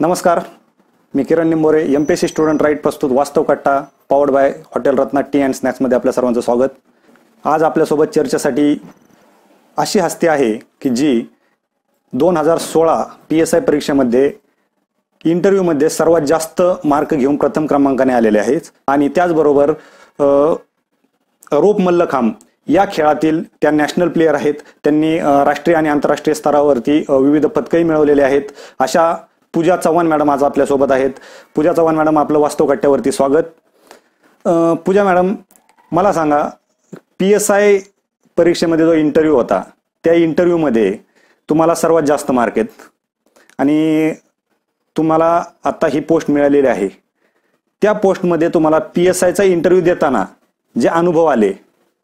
नमस्कार मी Kiran Nimbore M P S C student right प्रस्तुत वास्तव कट्टा powered by hotel Ratna tea and स्नॅक्समध्ये आपल्या सर्वांचं स्वागत आज आपल्यासोबत चर्चेसाठी अशी हस्ती आहे की जी दोन हजार सोळा पी एस आय परीक्षेमध्ये इंटरव्ह्यूमध्ये सर्वात जास्त मार्क घेऊन प्रथम क्रमांकाने आलेले आहेत आणि त्याचबरोबर रोप मल्लखांब या खेळातील त्या नॅशनल प्लेयर आहेत त्यांनी राष्ट्रीय आणि आंतरराष्ट्रीय स्तरावरती विविध पदकही मिळवलेले आहेत अशा पूजा चव्हाण मॅडम आज आपल्यासोबत आहेत पूजा चव्हाण मॅडम आपलं वास्तव कट्ट्यावरती स्वागत पूजा मॅडम मला सांगा पी एस आय परीक्षेमध्ये जो इंटरव्ह्यू होता त्या इंटरव्ह्यूमध्ये तुम्हाला सर्वात जास्त मार्क आहेत आणि तुम्हाला आत्ता ही पोस्ट मिळालेली आहे त्या पोस्टमध्ये तुम्हाला पी एस आयचा इंटरव्ह्यू देताना जे अनुभव आले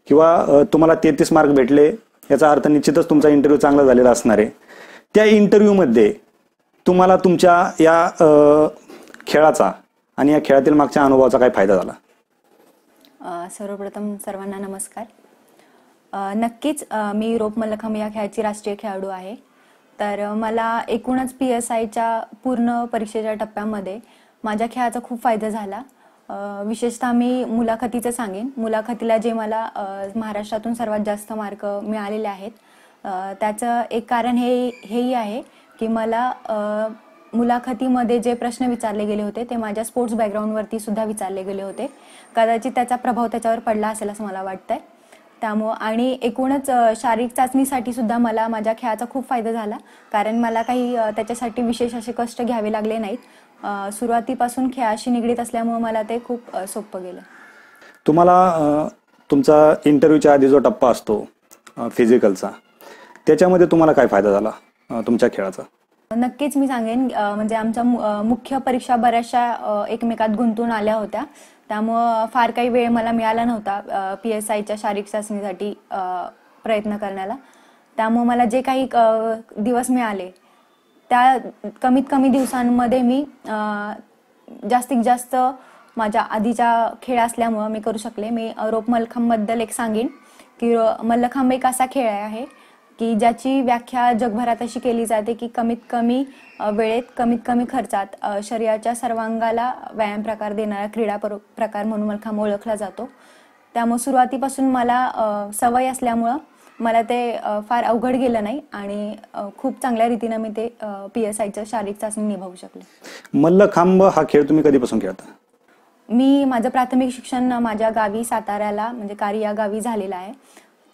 किंवा तुम्हाला तेहतीस मार्क भेटले याचा अर्थ निश्चितच तुमचा इंटरव्ह्यू चांगला झालेला असणार आहे त्या इंटरव्ह्यूमध्ये तुम्हाला तुमच्या या खेळाचा आणि या खेळातील मागच्या अनुभवाचा काय फायदा झाला सर्वप्रथम सर्वांना नमस्कार नक्कीच मी रोप मल्लखम या खेळाची राष्ट्रीय खेळाडू आहे तर मला एकूणच पी एस आयच्या पूर्ण परीक्षेच्या टप्प्यामध्ये माझ्या खेळाचा खूप फायदा झाला विशेषतः मी मुलाखतीचं सांगेन मुलाखतीला जे मला महाराष्ट्रातून सर्वात जास्त मार्क मिळालेले आहेत त्याचं एक कारण हे हेही आहे की मला मुलाखतीमध्ये जे प्रश्न विचारले गेले होते ते माझ्या स्पोर्ट्स बॅकग्राऊंडवरती सुद्धा विचारले गेले होते कदाचित त्याचा प्रभाव त्याच्यावर पडला असेल असं मला वाटतंय त्यामुळं आणि एकूणच शारीरिक चाचणीसाठी सुद्धा मला माझ्या खेळाचा खूप फायदा झाला कारण मला काही त्याच्यासाठी विशेष असे कष्ट घ्यावे लागले नाहीत सुरुवातीपासून खेळाशी निगडीत असल्यामुळे मला ते खूप सोपं गेलं तुम्हाला तुमचा इंटरव्ह्यूच्या आधी जो टप्पा असतो फिजिकलचा त्याच्यामध्ये तुम्हाला काय फायदा झाला तुमच्या खेळाचा नक्कीच मी सांगेन म्हणजे आमच्या मुख्य परीक्षा बऱ्याचशा एकमेकात गुंतून आल्या होत्या त्यामुळं फार काही वेळ मला मिळाला नव्हता पी एस आयच्या शारीरिक चाचणीसाठी प्रयत्न करण्याला त्यामुळं मला जे काही दिवस मिळाले त्या कमीत कमी दिवसांमध्ये मी जास्तीत जास्त माझ्या आधीच्या खेळ असल्यामुळं मी करू शकले मी रोप मलखांबद्दल एक सांगेन की मल्लखांब एक असा खेळ आहे की ज्याची व्याख्या जगभरात अशी केली जाते की कमीत कमी वेळेत कमीत कमी खर्चात शरीराच्या सर्वांगाला व्यायाम प्रकार देणारा क्रीडा प्रकार म्हणून मलखांब ओळखला जातो त्यामुळे सुरुवातीपासून मला सवय असल्यामुळं मला ते फार अवघड गेलं नाही आणि खूप चांगल्या रीतीनं मी ते पी एस आयचं शारीरिक चाचणी निभावू शकले मल्लखांब हा खेळ तुम्ही कधीपासून खेळता मी माझं प्राथमिक शिक्षण माझ्या गावी साताऱ्याला म्हणजे कारिया या गावी झालेलं आहे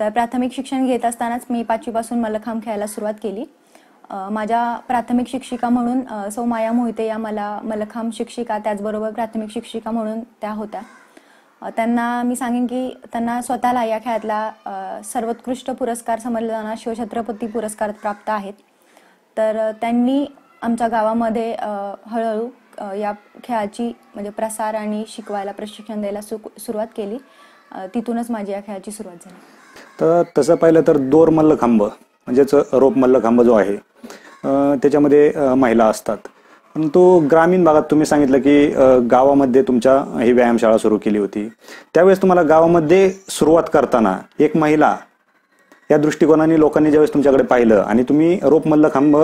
तर प्राथमिक शिक्षण घेत असतानाच मी पाचवीपासून मल्लखांब खेळायला सुरुवात केली माझ्या प्राथमिक शिक्षिका म्हणून सौ माया मोहिते या मला मल्लखांब शिक्षिका त्याचबरोबर प्राथमिक शिक्षिका म्हणून त्या होत्या त्यांना मी सांगेन की त्यांना स्वतःला या खेळातला सर्वोत्कृष्ट पुरस्कार समजला जाणार शिवछत्रपती पुरस्कार प्राप्त आहेत तर त्यांनी आमच्या गावामध्ये हळूहळू या खेळाची म्हणजे प्रसार आणि शिकवायला प्रशिक्षण द्यायला सु सुरुवात केली तिथूनच माझी या खेळाची सुरुवात झाली तर तसं पाहिलं तर दोर मल्लखांब म्हणजेच रोप मल्लखांब जो आहे त्याच्यामध्ये महिला असतात परंतु ग्रामीण भागात तुम्ही सांगितलं की गावामध्ये तुमच्या ही व्यायामशाळा सुरू केली होती त्यावेळेस तुम्हाला गावामध्ये सुरुवात करताना एक महिला या दृष्टिकोनाने लोकांनी ज्यावेळेस तुमच्याकडे पाहिलं आणि तुम्ही रोप मल्लखांब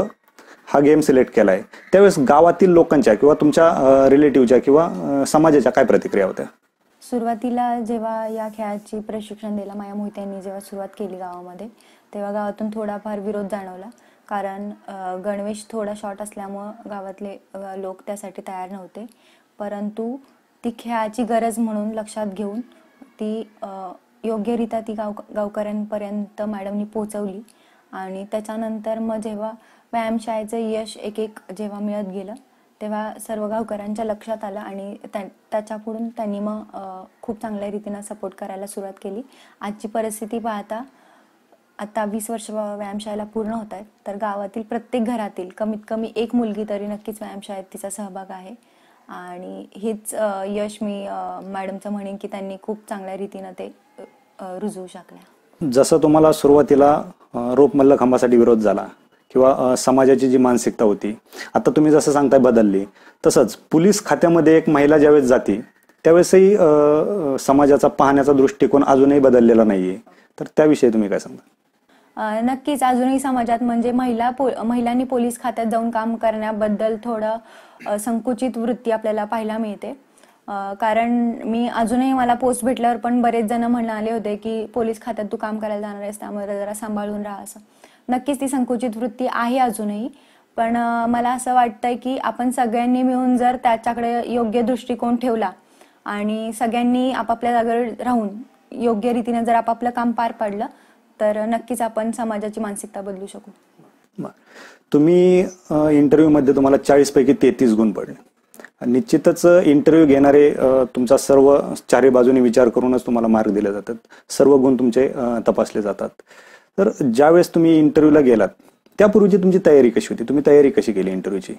हा गेम सिलेक्ट केला आहे त्यावेळेस गावातील लोकांच्या किंवा तुमच्या रिलेटिव्हच्या किंवा समाजाच्या काय प्रतिक्रिया होत्या सुरुवातीला जेव्हा या खेळाची प्रशिक्षण द्यायला माया मोहित्यांनी यांनी जेव्हा सुरुवात केली गावामध्ये तेव्हा गावातून थोडाफार विरोध जाणवला कारण गणवेश थोडा शॉर्ट असल्यामुळं गावातले लोक त्यासाठी तयार नव्हते परंतु ती खेळाची गरज म्हणून लक्षात घेऊन ती योग्यरित्या ती गाव गावकऱ्यांपर्यंत मॅडमनी पोचवली आणि त्याच्यानंतर मग जेव्हा व्यायामशाळेचं यश एक एक जेव्हा मिळत गेलं तेव्हा सर्व गावकऱ्यांच्या लक्षात आलं आणि त्या त्याच्याकडून त्यांनी मग खूप चांगल्या रीतीनं सपोर्ट करायला सुरुवात केली आजची परिस्थिती पाहता आता वीस वर्ष व्यायामशाळेला पूर्ण होत आहेत तर गावातील प्रत्येक घरातील कमीत कमी एक मुलगी तरी नक्कीच व्यायामशाळेत तिचा सहभाग आहे आणि हेच यश मी मॅडमचं म्हणेन की त्यांनी खूप चांगल्या रीतीनं ते रुजवू शकल्या जसं तुम्हाला सुरुवातीला रोप मल्लखांबासाठी विरोध झाला किंवा समाजाची जी मानसिकता होती आता तुम्ही जसं सांगताय बदलली तसंच पोलीस खात्यामध्ये एक महिला ज्यावेळेस जाते त्यावेळेसही समाजाचा पाहण्याचा दृष्टिकोन अजूनही बदललेला नाहीये तर त्याविषयी तुम्ही काय सांगता नक्कीच अजूनही समाजात म्हणजे महिला पो महिलांनी पोलीस खात्यात जाऊन काम करण्याबद्दल थोडं संकुचित वृत्ती आपल्याला पाहायला मिळते कारण मी अजूनही मला पोस्ट भेटल्यावर पण बरेच जण म्हणाले होते की पोलीस खात्यात तू काम करायला जाणार आहेस त्यामुळे जरा सांभाळून राहा असं नक्कीच ती संकुचित वृत्ती आहे अजूनही पण मला असं वाटतंय की आपण सगळ्यांनी मिळून जर त्याच्याकडे योग्य दृष्टिकोन ठेवला आणि सगळ्यांनी आपापल्या जागेवर राहून योग्य रीतीने जर आपापलं काम पार पाडलं तर नक्कीच आपण समाजाची मानसिकता बदलू शकू तुम्ही इंटरव्ह्यू मध्ये तुम्हाला चाळीस पैकी तेहतीस गुण पडले निश्चितच इंटरव्ह्यू घेणारे तुमचा सर्व चारही बाजूने विचार करूनच तुम्हाला मार्क दिले जातात सर्व गुण तुमचे तपासले जातात तर वेळेस तुम्ही इंटरव्ह्यूला गेलात त्यापूर्वीची तुमची तयारी कशी होती तुम्ही तयारी कशी केली इंटरव्ह्यूची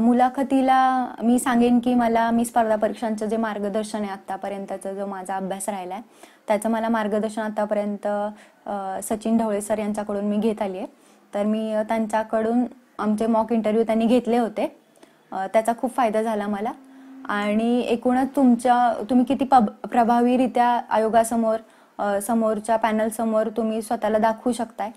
मुलाखतीला मी सांगेन की मला मी स्पर्धा परीक्षांचं जे मार्गदर्शन आहे आतापर्यंतचा जो माझा अभ्यास राहिला आहे त्याचं मला मार्गदर्शन आतापर्यंत सचिन ढवळे सर यांच्याकडून मी घेत आली आहे तर मी त्यांच्याकडून आमचे मॉक इंटरव्ह्यू त्यांनी घेतले होते त्याचा खूप फायदा झाला मला आणि एकूणच तुमच्या तुम्ही किती प्रभावीरित्या आयोगासमोर समोरच्या समोर तुम्ही स्वतःला दाखवू शकताय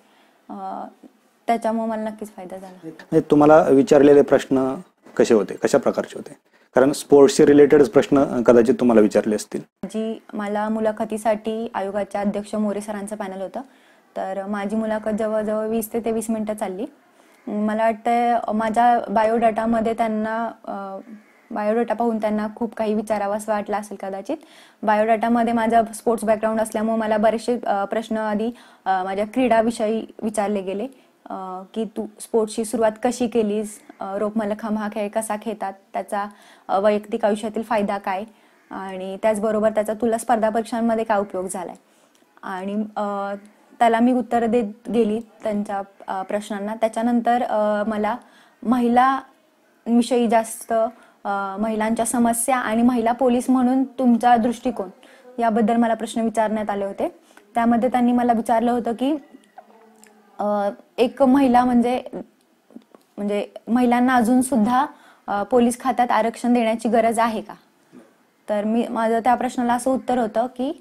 त्याच्यामुळे मला नक्कीच फायदा झाला तुम्हाला विचारलेले प्रश्न कसे होते कशा प्रकारचे होते कारण स्पोर्ट्सशी रिलेटेड प्रश्न कदाचित तुम्हाला विचारले असतील जी मला मुलाखतीसाठी आयोगाच्या अध्यक्ष मोरे सरांचं पॅनल होतं तर माझी मुलाखत जवळजवळ वीस ते तेवीस मिनिटं चालली मला वाटतंय माझ्या बायोडाटामध्ये त्यांना बायोडाटा पाहून त्यांना खूप काही विचारावास वाटला असेल कदाचित बायोडाटामध्ये माझा स्पोर्ट्स बॅकग्राऊंड असल्यामुळे मला बरेचसे प्रश्न आधी माझ्या क्रीडाविषयी विचारले गेले की तू स्पोर्ट्सची सुरुवात कशी केलीस रोपमलखम हा खेळ कसा खेळतात त्याचा वैयक्तिक आयुष्यातील फायदा काय आणि त्याचबरोबर त्याचा तुला स्पर्धा परीक्षांमध्ये काय उपयोग झाला आहे आणि त्याला मी उत्तर देत गेली त्यांच्या प्रश्नांना त्याच्यानंतर मला महिला विषयी जास्त महिलांच्या समस्या आणि महिला पोलीस म्हणून तुमचा दृष्टिकोन याबद्दल मला प्रश्न विचारण्यात आले होते त्यामध्ये त्यांनी मला विचारलं होतं की एक महिला म्हणजे म्हणजे महिलांना अजून सुद्धा पोलीस खात्यात आरक्षण देण्याची गरज आहे का तर मी माझं त्या प्रश्नाला असं उत्तर होतं की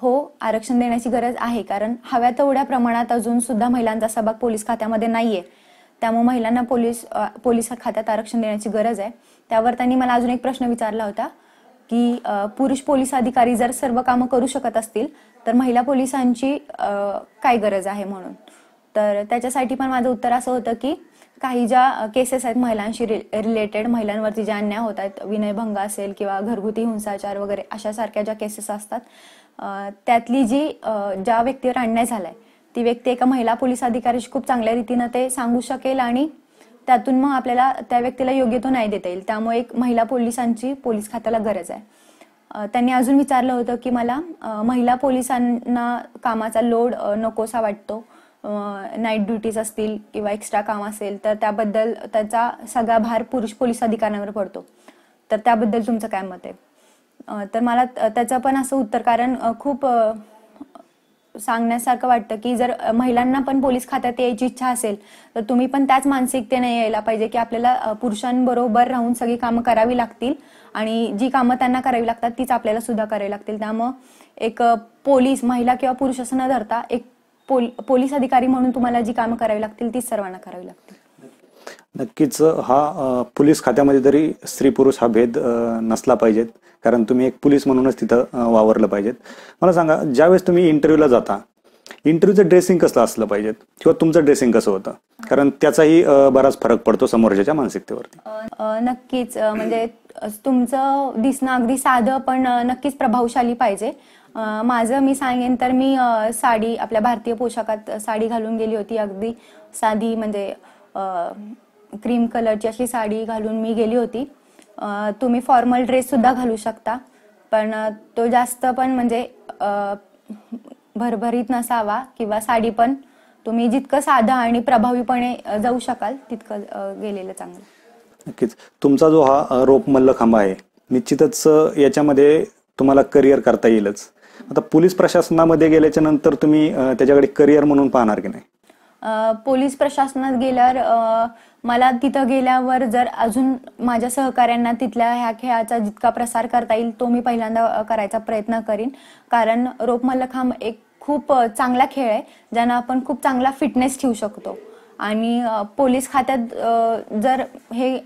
हो आरक्षण देण्याची गरज आहे कारण हव्या तेवढ्या प्रमाणात अजून सुद्धा महिलांचा सहभाग पोलीस खात्यामध्ये नाहीये त्यामुळे महिलांना पोलीस पोलीस खात्यात आरक्षण देण्याची गरज आहे त्यावर त्यांनी मला अजून एक प्रश्न विचारला होता की पुरुष पोलीस अधिकारी जर सर्व कामं करू शकत असतील तर महिला पोलिसांची काय गरज आहे म्हणून तर त्याच्यासाठी पण माझं उत्तर असं होतं की काही ज्या केसेस आहेत महिलांशी रिलेटेड महिलांवरती ज्या अन्याय होत आहेत विनयभंग असेल किंवा घरगुती हिंसाचार वगैरे अशा सारख्या ज्या केसेस असतात त्यातली जी ज्या व्यक्तीवर अन्याय झालाय ती व्यक्ती एका महिला पोलीस अधिकाऱ्याशी खूप चांगल्या रीतीनं ते सांगू शकेल आणि त्यातून मग आपल्याला त्या व्यक्तीला योग्य तो न्याय देता येईल त्यामुळे एक महिला पोलिसांची पोलीस खात्याला गरज आहे त्यांनी अजून विचारलं होतं की मला महिला पोलिसांना कामाचा लोड नकोसा वाटतो नाईट ड्युटीज असतील किंवा एक्स्ट्रा काम असेल तर त्याबद्दल त्याचा सगळा भार पुरुष पोलीस अधिकाऱ्यांवर पडतो तर त्याबद्दल तुमचं काय मत आहे तर मला त्याचं पण असं उत्तर कारण खूप सांगण्यासारखं वाटतं की जर महिलांना पण पोलीस खात्यात यायची इच्छा असेल तर तुम्ही पण त्याच मानसिकतेने यायला पाहिजे की आपल्याला पुरुषांबरोबर राहून सगळी कामं करावी लागतील आणि जी कामं त्यांना करावी लागतात तीच आपल्याला सुद्धा करावी लागतील त्यामुळं एक पोलीस महिला किंवा पुरुष असं न धरता एक पोल पोलीस अधिकारी म्हणून तुम्हाला जी कामं करावी लागतील तीच सर्वांना करावी लागतील नक्कीच हा पोलीस खात्यामध्ये तरी स्त्री पुरुष हा भेद नसला पाहिजेत कारण तुम्ही एक पोलीस म्हणूनच तिथं वावरलं पाहिजेत मला सांगा ज्यावेळेस तुम्ही इंटरव्ह्यूला जाता इंटरव्ह्यूचं ड्रेसिंग कसलं असलं पाहिजे किंवा तुमचं ड्रेसिंग कसं होतं कारण त्याचाही बराच फरक पडतो समोरच्या मानसिकतेवरती नक्कीच म्हणजे तुमचं दिसणं अगदी साधं पण नक्कीच प्रभावशाली पाहिजे माझं मी सांगेन तर मी साडी आपल्या भारतीय पोशाखात साडी घालून गेली होती अगदी साधी म्हणजे क्रीम कलरची अशी साडी घालून मी गेली होती तुम्ही फॉर्मल ड्रेस सुद्धा घालू शकता पण तो जास्त पण म्हणजे भरभरीत नसावा किंवा साडी पण तुम्ही जितकं साधं आणि प्रभावीपणे जाऊ शकाल तितकं गेलेलं चांगलं नक्कीच तुमचा जो हा रोप मल्ल आहे निश्चितच याच्यामध्ये तुम्हाला करिअर करता येईलच आता पोलीस प्रशासनामध्ये गेल्याच्या नंतर तुम्ही त्याच्याकडे करिअर म्हणून पाहणार की नाही पोलीस प्रशासनात गेल्यावर मला तिथं गेल्यावर जर अजून माझ्या सहकाऱ्यांना तिथल्या ह्या खेळाचा जितका प्रसार करता येईल तो मी पहिल्यांदा करायचा प्रयत्न करीन कारण मल्लखांब एक खूप चांगला खेळ आहे ज्यानं आपण खूप चांगला फिटनेस ठेवू शकतो आणि पोलीस खात्यात जर हे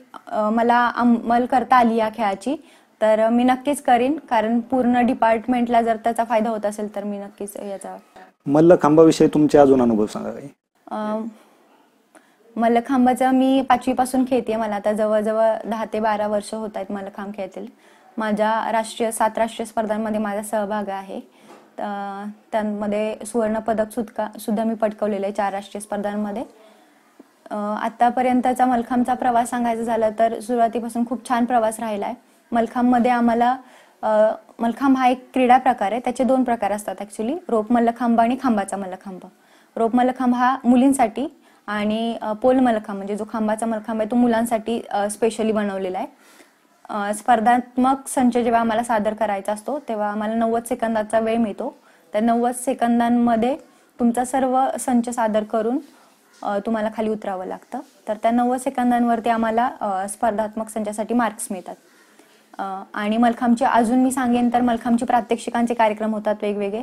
मला अंमल करता आली या खेळाची तर मी नक्कीच करीन कारण पूर्ण डिपार्टमेंटला जर त्याचा फायदा होत असेल तर मी नक्कीच याचा मल्लखांबाविषयी तुमचे अजून अनुभव सांगा काही मल्लखांबाचं मी पाचवीपासून खेळते मला आता जवळजवळ दहा ते बारा वर्ष होत आहेत मलखांब खेळतील माझ्या राष्ट्रीय सात राष्ट्रीय स्पर्धांमध्ये माझा सहभाग आहे त्यांमध्ये सुवर्णपदक सुद्धा सुद्धा मी पटकवलेलं आहे चार राष्ट्रीय स्पर्धांमध्ये आत्तापर्यंतचा मलखांबचा प्रवास सांगायचा झाला तर सुरुवातीपासून खूप छान प्रवास राहिला आहे मलखांबमध्ये आम्हाला मलखांब हा एक क्रीडा प्रकार आहे त्याचे दोन प्रकार असतात ॲक्च्युली रोप मल्लखांब आणि खांबाचा मल्लखांब रोप मल्लखांब हा मुलींसाठी आणि पोल मलखा म्हणजे जो खांबाचा मलखांब आहे तो मुलांसाठी स्पेशली बनवलेला आहे स्पर्धात्मक संच जेव्हा आम्हाला सादर करायचा असतो तेव्हा आम्हाला नव्वद सेकंदाचा वेळ मिळतो तर नव्वद सेकंदांमध्ये तुमचा सर्व संच सादर करून तुम्हाला खाली उतरावं लागतं तर त्या नव्वद सेकंदांवरती आम्हाला स्पर्धात्मक संचासाठी मार्क्स मिळतात आणि मलखांबचे अजून मी सांगेन तर मलखांबची प्रात्यक्षिकांचे कार्यक्रम होतात वेगवेगळे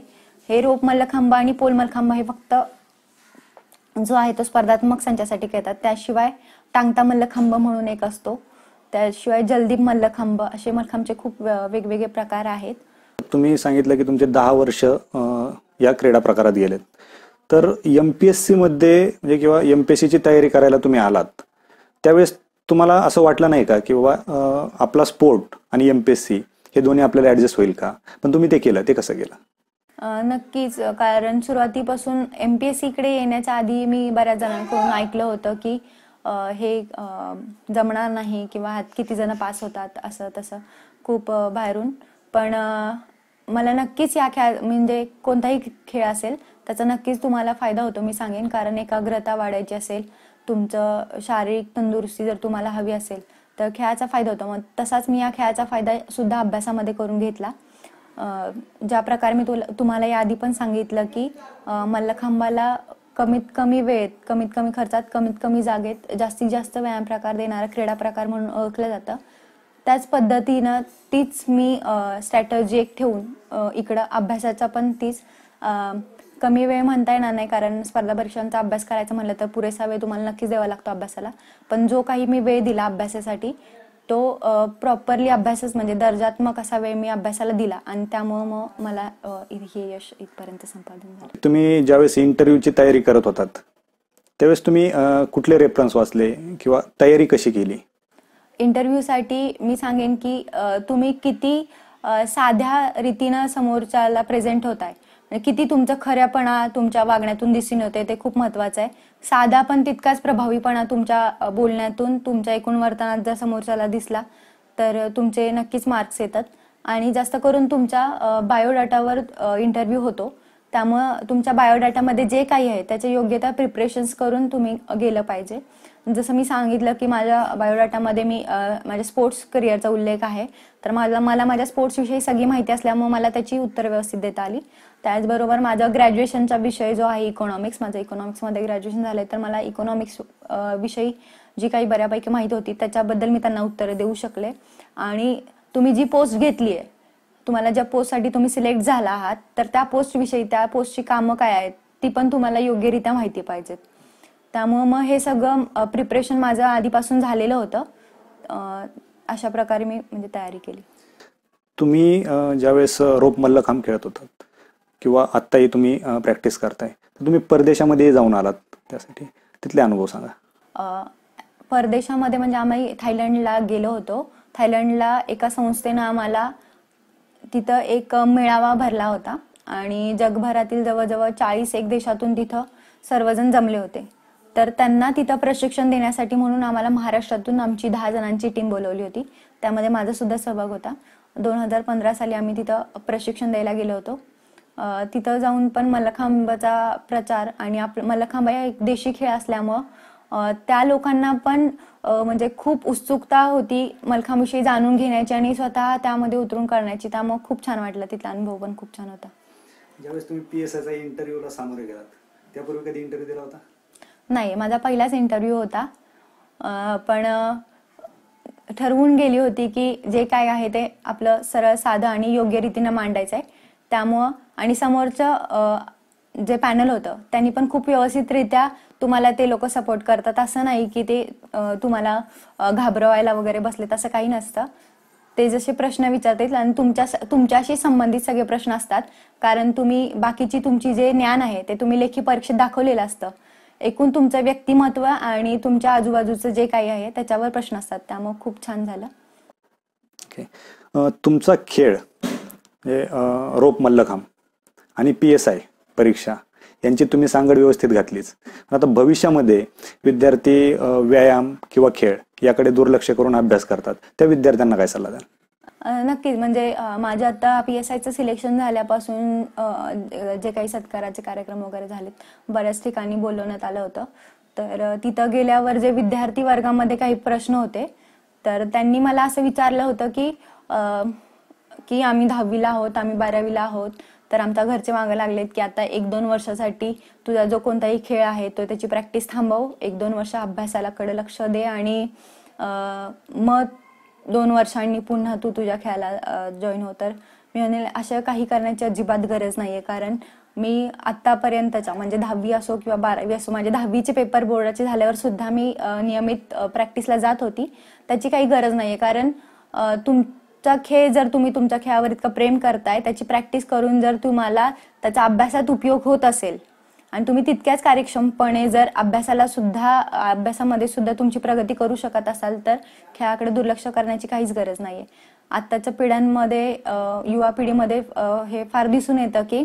हे रोप मल्लखांब आणि पोल मलखांब हे फक्त जो आहे तो स्पर्धात्मक संचासाठी खेळतात त्याशिवाय टांगता मल्लखांब म्हणून एक असतो त्याशिवाय जलदीप मल्लखांब असे मल्लखांबचे खूप वेगवेगळे प्रकार आहेत तुम्ही सांगितलं की तुमचे दहा वर्ष या क्रीडा प्रकारात गेलेत तर एम पी एस सी मध्ये म्हणजे किंवा एम पी एस सीची तयारी करायला तुम्ही आलात त्यावेळेस तुम्हाला असं वाटलं नाही का की बाबा आपला स्पोर्ट आणि एम पी एस सी हे दोन्ही आपल्याला ऍडजस्ट होईल का पण तुम्ही ते केलं ते कसं केलं नक्कीच कारण सुरुवातीपासून एम पी एस सीकडे येण्याच्या आधी मी बऱ्याच जणांकडून ऐकलं होतं की हे जमणार नाही किंवा किती जण पास होतात असं तसं खूप बाहेरून पण मला नक्कीच या खेळ म्हणजे कोणताही खेळ असेल त्याचा नक्कीच तुम्हाला फायदा होतो मी सांगेन कारण एकाग्रता वाढायची असेल तुमचं शारीरिक तंदुरुस्ती जर तुम्हाला हवी असेल तर खेळाचा फायदा होतो मग तसाच मी या खेळाचा फायदा सुद्धा अभ्यासामध्ये करून घेतला ज्या प्रकारे मी तुला तुम्हाला आधी पण सांगितलं की मल्लखांबाला कमीत कमी वेळेत कमीत कमी खर्चात कमीत कमी जागेत जास्तीत जास्त व्यायाम प्रकार देणारा क्रीडा प्रकार म्हणून ओळखलं जातं त्याच पद्धतीनं तीच मी स्ट्रॅटर्जी एक ठेवून इकडं अभ्यासाचा पण तीच कमी वेळ म्हणता येणार नाही कारण स्पर्धा परीक्षांचा अभ्यास करायचा म्हणलं तर पुरेसा वेळ तुम्हाला नक्कीच द्यावा लागतो अभ्यासाला पण जो काही मी वेळ दिला अभ्यासासाठी तो प्रॉपरली अभ्यासच म्हणजे दर्जात्मक असा वेळ मी अभ्यासाला दिला आणि त्यामुळं मग मला हे यश इथपर्यंत संपादन झालं तुम्ही ज्यावेळेस इंटरव्ह्यूची तयारी करत होतात त्यावेळेस तुम्ही कुठले रेफरन्स वाचले किंवा तयारी कशी केली इंटरव्ह्यूसाठी मी सांगेन की तुम्ही किती साध्या रीतीनं समोरच्याला प्रेझेंट होताय किती तुमचं खऱ्यापणा तुमच्या वागण्यातून दिसून येते ते खूप महत्वाचं आहे साधा पण तितकाच प्रभावीपणा तुमच्या बोलण्यातून तुमच्या एकूण वर्तनात जर समोरच्याला दिसला तर तुमचे नक्कीच मार्क्स येतात आणि जास्त करून तुमच्या बायोडाटावर इंटरव्ह्यू होतो त्यामुळं तुमच्या बायोडाटामध्ये जे काही आहे त्याचे योग्य त्या प्रिपरेशन्स करून तुम्ही गेलं पाहिजे जसं मी सांगितलं की माझ्या बायोडाटामध्ये मी माझ्या स्पोर्ट्स करिअरचा उल्लेख आहे तर माझा मला माझ्या स्पोर्ट्सविषयी सगळी माहिती असल्यामुळे मला त्याची उत्तर व्यवस्थित देता आली त्याचबरोबर माझा ग्रॅज्युएशनचा विषय जो आहे इकॉनॉमिक्स माझं इकॉनॉमिक्समध्ये ग्रॅज्युएशन झालं तर मला इकॉनॉमिक्स विषयी जी काही बऱ्यापैकी माहिती होती त्याच्याबद्दल मी त्यांना उत्तरं देऊ शकले आणि तुम्ही जी पोस्ट घेतली आहे तुम्हाला ज्या पोस्टसाठी तुम्ही सिलेक्ट झाला आहात तर त्या पोस्टविषयी त्या पोस्टची कामं काय आहेत ती पण तुम्हाला योग्यरित्या माहिती पाहिजेत त्यामुळं मग हे सगळं प्रिपरेशन माझं आधीपासून झालेलं होतं अशा प्रकारे मी म्हणजे तयारी केली तुम्ही ज्यावेळेस रोप काम खेळत होतात किंवा आत्ताही तुम्ही प्रॅक्टिस करताय तुम्ही परदेशामध्ये जाऊन आलात त्यासाठी तिथले अनुभव सांगा परदेशामध्ये म्हणजे आम्ही थायलंडला गेलो होतो थायलंडला एका संस्थेनं आम्हाला तिथं एक मेळावा भरला होता आणि जगभरातील जवळजवळ चाळीस एक देशातून तिथं सर्वजण जमले होते तर त्यांना तिथं प्रशिक्षण देण्यासाठी म्हणून आम्हाला महाराष्ट्रातून आमची दहा जणांची टीम बोलवली होती त्यामध्ये माझा सुद्धा सहभाग होता दोन हजार पंधरा साली आम्ही तिथं प्रशिक्षण द्यायला गेलो होतो तिथं जाऊन पण मल्लखांबाचा प्रचार आणि आप मल्लखांबा या एक देशी खेळ असल्यामुळं त्या लोकांना पण म्हणजे खूप उत्सुकता होती मलखांबविषयी जाणून घेण्याची आणि स्वतः त्यामध्ये उतरून करण्याची त्यामुळे खूप छान वाटलं तिथला अनुभव पण खूप छान होता ज्यावेळेस तुम्ही पी एस इंटरव्ह्यूला सामोरे गेलात त्यापूर्वी कधी इंटरव्ह्यू दिला होता नाही माझा पहिलाच इंटरव्ह्यू होता पण ठरवून गेली होती की जे काय आहे ते आपलं सरळ साधं आणि योग्य रीतीनं मांडायचं आहे त्यामुळं आणि समोरचं जे पॅनल होतं त्यांनी पण खूप व्यवस्थितरित्या तुम्हाला ते लोक सपोर्ट करतात असं नाही की ते तुम्हाला घाबरवायला वगैरे बसलेत असं काही नसतं ते जसे प्रश्न विचारतील आणि तुमच्या तुमच्याशी संबंधित सगळे प्रश्न असतात कारण तुम्ही बाकीची तुमची जे ज्ञान आहे ते तुम्ही लेखी परीक्षेत दाखवलेलं असतं एकूण तुमचं व्यक्तिमत्व आणि तुमच्या आजूबाजूचं जे काही आहे त्याच्यावर प्रश्न असतात त्यामुळे खूप छान झालं तुमचा खेळ रोप मल्लखांब आणि पी एस आय परीक्षा यांची तुम्ही सांगड व्यवस्थित घातलीच आता भविष्यामध्ये विद्यार्थी व्यायाम किंवा खेळ याकडे दुर्लक्ष करून अभ्यास करतात त्या विद्यार्थ्यांना काय सल्ला द्याल नक्कीच म्हणजे माझ्या आता पी एस आयचं सिलेक्शन झाल्यापासून जे काही सत्काराचे कार्यक्रम वगैरे झालेत बऱ्याच ठिकाणी बोलवण्यात आलं होतं तर तिथं गेल्यावर जे विद्यार्थी वर्गामध्ये काही प्रश्न होते तर त्यांनी मला असं विचारलं होतं की की आम्ही दहावीला आहोत आम्ही बारावीला आहोत तर आमच्या घरचे मागं लागलेत की आता एक दोन वर्षासाठी तुझा जो कोणताही खेळ आहे तो त्याची प्रॅक्टिस थांबव एक दोन वर्ष अभ्यासाला कडे लक्ष दे आणि मग दोन वर्षांनी पुन्हा तू तुझ्या खेळाला जॉईन हो तर मी म्हणेल अशा काही करण्याची अजिबात गरज नाहीये कारण मी आत्तापर्यंतच्या म्हणजे दहावी असो किंवा बारावी असो माझ्या दहावीचे पेपर बोर्डाचे झाल्यावर सुद्धा मी नियमित प्रॅक्टिसला जात होती त्याची काही गरज नाहीये कारण तुमचा खेळ जर तुम्ही तुमच्या खेळावर इतकं प्रेम करताय त्याची प्रॅक्टिस करून जर तुम्हाला त्याचा अभ्यासात उपयोग होत असेल आणि तुम्ही तितक्याच कार्यक्षमपणे जर अभ्यासाला सुद्धा अभ्यासामध्ये सुद्धा तुमची प्रगती करू शकत असाल तर खेळाकडे दुर्लक्ष करण्याची काहीच गरज नाही आहे आत्ताच्या पिढ्यांमध्ये युवा पिढीमध्ये हे फार दिसून येतं की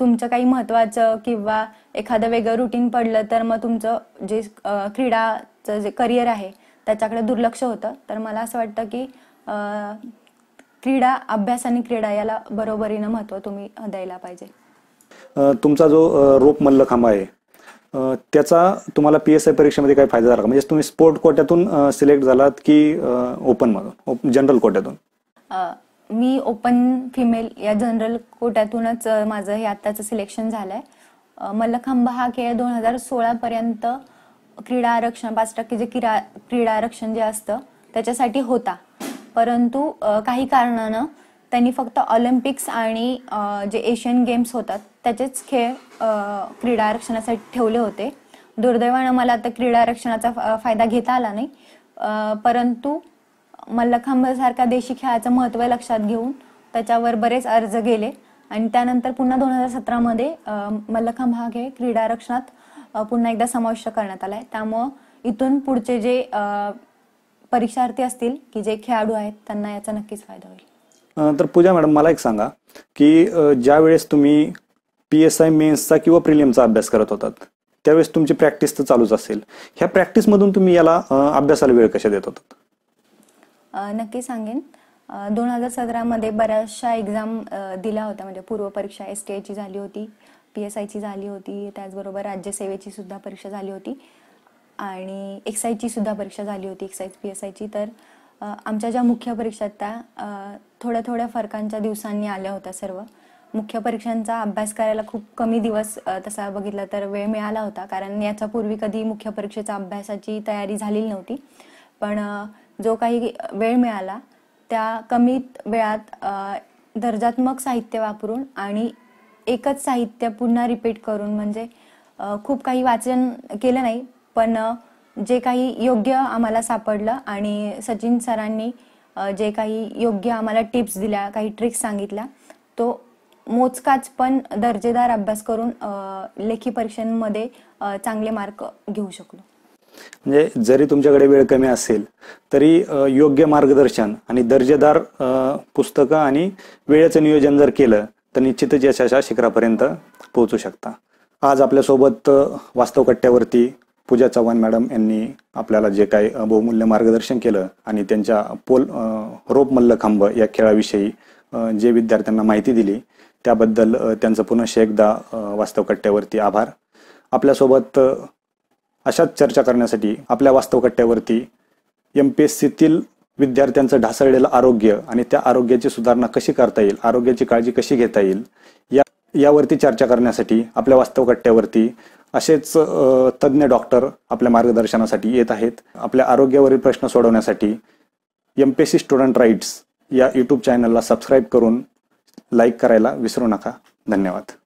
तुमचं काही महत्त्वाचं किंवा एखादं वेगळं रुटीन पडलं तर मग तुमचं जे क्रीडाचं जे करिअर आहे त्याच्याकडे दुर्लक्ष होतं तर मला असं वाटतं की क्रीडा अभ्यास आणि क्रीडा याला बरोबरीनं महत्त्व तुम्ही द्यायला पाहिजे तुमचा जो रोप मल्ल आहे त्याचा तुम्हाला पी एस आय परीक्षेमध्ये काय फायदा झाला म्हणजे तुम्ही स्पोर्ट कोट्यातून सिलेक्ट झालात की ओपन मधून जनरल कोट्यातून मी ओपन फिमेल या जनरल कोट्यातूनच माझं हे आत्ताचं सिलेक्शन झालंय मल्लखांबा हा खेळ दोन हजार सोळा पर्यंत क्रीडा आरक्षण पाच टक्के जे क्रीडा क्रीडा आरक्षण जे असतं त्याच्यासाठी होता परंतु काही कारणानं त्यांनी फक्त ऑलिम्पिक्स आणि जे एशियन गेम्स होतात त्याचेच खेळ क्रीडा आरक्षणासाठी ठेवले होते दुर्दैवानं मला आता क्रीडा आरक्षणाचा फायदा घेता आला नाही परंतु मल्लखांबासारख्या देशी खेळाचं महत्त्व लक्षात घेऊन त्याच्यावर बरेच अर्ज गेले आणि त्यानंतर पुन्हा दोन हजार सतरामध्ये मल्लखांब हा खेळ क्रीडा आरक्षणात पुन्हा एकदा समाविष्ट करण्यात आला आहे त्यामुळं इथून पुढचे जे परीक्षार्थी असतील की जे खेळाडू आहेत त्यांना याचा नक्कीच फायदा होईल तर पूजा मॅडम मला एक सांगा की ज्या वेळेस तुम्ही पी एस आय मेन्सचा किंवा प्रिलियमचा अभ्यास करत होतात त्यावेळेस तुमची प्रॅक्टिस तर चालूच असेल ह्या प्रॅक्टिसमधून तुम्ही याला अभ्यासाला वेळ कशा देत होतात नक्की सांगेन दोन हजार सतरामध्ये बऱ्याचशा एक्झाम दिल्या होत्या म्हणजे पूर्व परीक्षा एस टी आयची झाली होती पी एस आयची झाली होती त्याचबरोबर राज्यसेवेची सुद्धा परीक्षा झाली होती आणि एक्साईजची सुद्धा परीक्षा झाली होती एक्साईज पी एस आयची तर आमच्या ज्या मुख्य परीक्षा त्या थोड्या थोड्या फरकांच्या दिवसांनी आल्या होत्या सर्व मुख्य परीक्षांचा अभ्यास करायला खूप कमी दिवस तसा बघितला तर वेळ मिळाला होता कारण याच्या पूर्वी कधी मुख्य परीक्षेचा अभ्यासाची तयारी झालेली नव्हती पण जो काही वेळ मिळाला त्या कमीत वेळात दर्जात्मक साहित्य वापरून आणि एकच साहित्य पुन्हा रिपीट करून म्हणजे खूप काही वाचन केलं नाही पण जे काही योग्य आम्हाला सापडलं आणि सचिन सरांनी जे काही योग्य आम्हाला टिप्स दिल्या काही ट्रिक्स सांगितल्या तो मोजकाच पण दर्जेदार अभ्यास करून लेखी परीक्षांमध्ये चांगले मार्क घेऊ शकलो म्हणजे जरी तुमच्याकडे वेळ कमी असेल तरी योग्य मार्गदर्शन आणि दर्जेदार पुस्तकं आणि वेळेचं नियोजन जर केलं तर निश्चितच यशाच्या शिखरापर्यंत पोहोचू शकता आज आपल्यासोबत वास्तव कट्ट्यावरती पूजा चव्हाण मॅडम यांनी आपल्याला जे काही बहुमूल्य मार्गदर्शन केलं आणि त्यांच्या पोल रोप मल्लखांब या खेळाविषयी जे विद्यार्थ्यांना माहिती दिली त्याबद्दल त्यांचं पुन्हा एकदा वास्तव आभार आपल्यासोबत अशाच चर्चा करण्यासाठी आपल्या वास्तव एम पी एस सीतील विद्यार्थ्यांचं ढासळलेलं आरोग्य आणि त्या आरोग्याची सुधारणा कशी करता येईल आरोग्याची काळजी कशी घेता येईल या यावरती चर्चा करण्यासाठी आपल्या वास्तवकट्ट्यावरती असेच तज्ज्ञ डॉक्टर आपल्या मार्गदर्शनासाठी येत आहेत आपल्या आरोग्यावरील प्रश्न सोडवण्यासाठी M P C student rights या यूट्यूब चॅनलला सबस्क्राईब करून लाईक करायला विसरू नका धन्यवाद